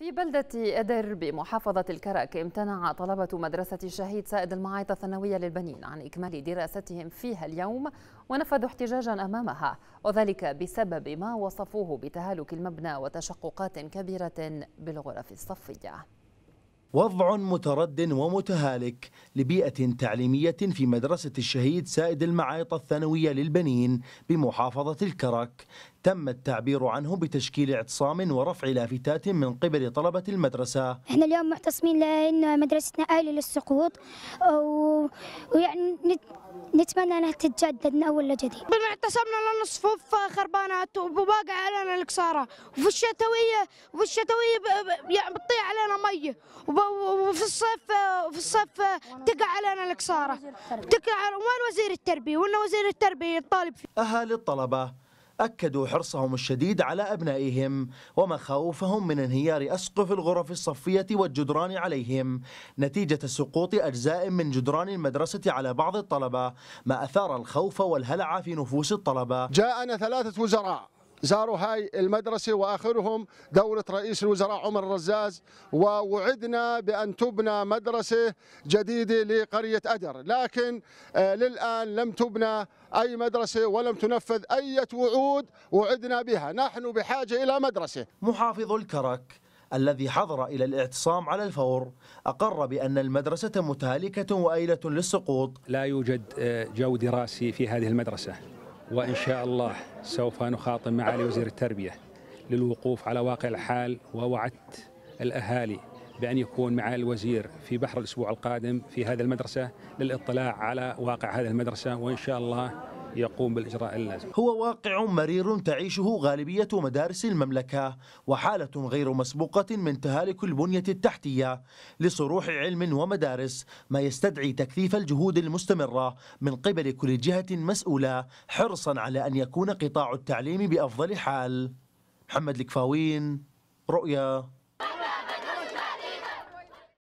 في بلدة أدر بمحافظة الكرك امتنع طلبة مدرسة شهيد سائد المعايطة الثانوية للبنين عن إكمال دراستهم فيها اليوم ونفذوا احتجاجا أمامها وذلك بسبب ما وصفوه بتهالك المبنى وتشققات كبيرة بالغرف الصفية وضع مترد ومتهالك لبيئة تعليمية في مدرسة الشهيد سائد المعايط الثانوية للبنين بمحافظة الكرك تم التعبير عنه بتشكيل اعتصام ورفع لافتات من قبل طلبة المدرسة احنا اليوم معتصمين لأن مدرستنا آيلة للسقوط و... ويعني نتمنى انها تتجدد من اول وجديد. اعتصمنا لان الصفوف خربانات وباقي علينا الكساره وفي الشتويه وفي الشتويه يعني بتطيح علينا مي، وب... وفي الصيف في الصيف تقع علينا الكساره تقع على وين وزير التربيه وين وزير التربيه يطالب فيه اهالي الطلبه أكدوا حرصهم الشديد على أبنائهم ومخاوفهم من انهيار أسقف الغرف الصفية والجدران عليهم نتيجة سقوط أجزاء من جدران المدرسة على بعض الطلبة ما أثار الخوف والهلع في نفوس الطلبة جاءنا ثلاثة وزراء زاروا هاي المدرسة وآخرهم دولة رئيس الوزراء عمر الرزاز ووعدنا بأن تبنى مدرسة جديدة لقرية أدر لكن آه، للآن لم تبنى أي مدرسة ولم تنفذ أي وعود وعدنا بها نحن بحاجة إلى مدرسة محافظ الكرك الذي حضر إلى الاعتصام على الفور أقر بأن المدرسة متهالكة وأيلة للسقوط لا يوجد آه، جو دراسي في هذه المدرسة وإن شاء الله سوف نخاطب معالي وزير التربية للوقوف على واقع الحال ووعدت الأهالي بأن يكون معالي الوزير في بحر الأسبوع القادم في هذه المدرسة للاطلاع على واقع هذه المدرسة وإن شاء الله يقوم بالإجراء اللازم هو واقع مرير تعيشه غالبية مدارس المملكة وحالة غير مسبوقة من تهالك البنية التحتية لصروح علم ومدارس ما يستدعي تكثيف الجهود المستمرة من قبل كل جهة مسؤولة حرصا على أن يكون قطاع التعليم بأفضل حال محمد الكفاوين رؤيا